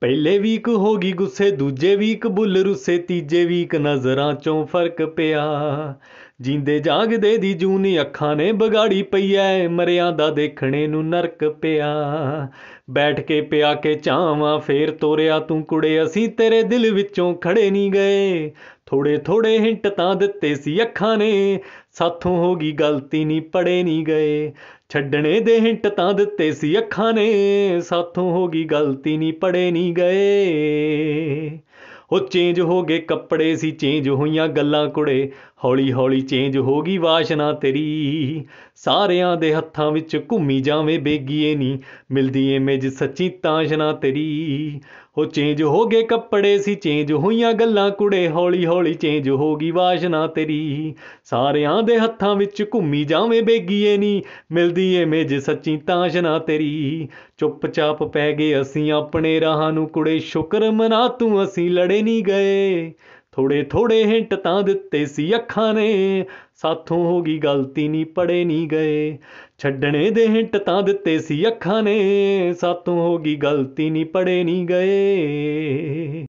ਪਹਿਲੇ ਵੀਕ ਹੋ ਗਈ ਗੁੱਸੇ ਦੂਜੇ ਵੀਕ ਬੁੱਲ ਰੁੱਸੇ ਤੀਜੇ ਵੀਕ ਨਜ਼ਰਾਂ ਚੋਂ ਫਰਕ ਪਿਆ ਜਿੰਦੇ ਜਾਗਦੇ ਦੀ ਜੂਨੀ ਅੱਖਾਂ ਨੇ ਬਗਾੜੀ ਪਈ ਐ ਮਰਿਆਂ ਦਾ ਦੇਖਣੇ ਨੂੰ ਨਰਕ ਪਿਆ ਬੈਠ ਕੇ ਪਿਆ ਕੇ ਚਾਵਾਂ ਫੇਰ ਤੋਰਿਆ ਤੂੰ ਕੁੜੇ ਅਸੀਂ ਤੇਰੇ ਦਿਲ ਵਿੱਚੋਂ ਖੜੇ ਨਹੀਂ ਗਏ ਥੋੜੇ ਥੋੜੇ ਹਿੰਟ ਤਾਂ ਦਿੱਤੇ ਸੀ ਅੱਖਾਂ ਨੇ ਸਾਥੋਂ ਹੋ ਗਈ ਗਲਤੀ ਨਹੀਂ ਪੜੇ ਨਹੀਂ ਗਏ ਛੱਡਣੇ ਦੇ ਹਿੰਟ ਤਾਂ ਦਿੱਤੇ ਸੀ ਅੱਖਾਂ ਨੇ ਸਾਥੋਂ ਹੋ ਗਈ ਗਲਤੀ ਨਹੀਂ ਪੜੇ ਨਹੀਂ ਗਏ ਉਹ ਚੇਂਜ ਹੋ ਗਏ ਕੱਪੜੇ ਸੀ ਚੇਂਜ ਹੋਈਆਂ ਗੱਲਾਂ ਕੁੜੇ ਹੌਲੀ ਹੌਲੀ ਚੇਂਜ ਹੋ ਗਈ ਵਾਸ਼ਨਾ ਤੇਰੀ ਸਾਰਿਆਂ ਦੇ ਹੱਥਾਂ ਵਿੱਚ ਘੁੰਮੀ ਜਾਵੇਂ ਬੇਗੀਏ ਨਹੀਂ ਮਿਲਦੀ ਇਮੇਜ ਸੱਚੀ ਤਾਸ਼ਨਾ ਤੇਰੀ ਹੋ ਚੇਂਜ ਹੋ ਗਏ ਕੱਪੜੇ ਸੀ ਚੇਂਜ ਹੋਈਆਂ ਗੱਲਾਂ ਕੁੜੇ ਹੌਲੀ ਹੌਲੀ ਚੇਂਜ ਹੋ ਗਈ ਵਾਸ਼ਨਾ ਤੇਰੀ ਸਾਰਿਆਂ ਦੇ ਹੱਥਾਂ ਵਿੱਚ ਘੁੰਮੀ ਜਾਵੇਂ ਬੇਗੀਏ ਨਹੀਂ ਮਿਲਦੀ ਇਮੇਜ ਸੱਚੀ ਤਾਸ਼ਨਾ ਤੇਰੀ ਚੁੱਪਚਾਪ ਪੈ ਗਏ ਅਸੀਂ ਆਪਣੇ ਰਾਹਾਂ ਨੂੰ ਕੁੜੇ ਸ਼ੁਕਰ ਮਨਾ ਤੂੰ ਅਸੀਂ ਲੜੇ ਨਹੀਂ ਗਏ ਥੋੜੇ ਥੋੜੇ ਹਿੰਟ ਤਾਂ ਦਿੱਤੇ ਸੀ ਅੱਖਾਂ ਨੇ ਸਾਥੋਂ ਹੋ ਗਈ ਗਲਤੀ ਨਹੀਂ ਪੜੇ ਨਹੀਂ ਗਏ ਛੱਡਣੇ ਦੇ ਹਿੰਟ ਤਾਂ ਦਿੱਤੇ ਸੀ ਅੱਖਾਂ ਨੇ ਸਾਥੋਂ ਹੋ ਗਈ ਗਲਤੀ ਨਹੀਂ ਪੜੇ ਨਹੀਂ ਗਏ